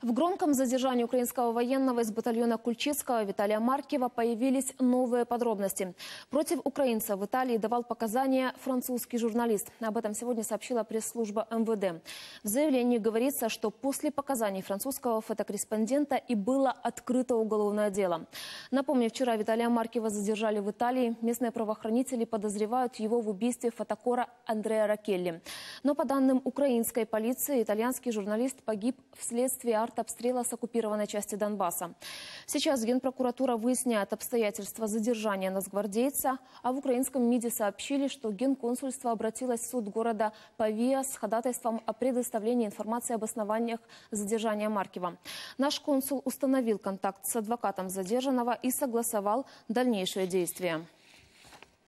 В громком задержании украинского военного из батальона Кульчицкого Виталия Маркева появились новые подробности. Против украинца в Италии давал показания французский журналист. Об этом сегодня сообщила пресс-служба МВД. В заявлении говорится, что после показаний французского фотокорреспондента и было открыто уголовное дело. Напомню, вчера Виталия Маркева задержали в Италии. Местные правоохранители подозревают его в убийстве фотокора Андреа Ракелли. Но по данным украинской полиции, итальянский журналист погиб вследствие обстрела с оккупированной части Донбасса. Сейчас Генпрокуратура выясняет обстоятельства задержания нацгвардейца, а в украинском МИДе сообщили, что Генконсульство обратилось в суд города Павия с ходатайством о предоставлении информации об основаниях задержания Маркива. Наш консул установил контакт с адвокатом задержанного и согласовал дальнейшие действия.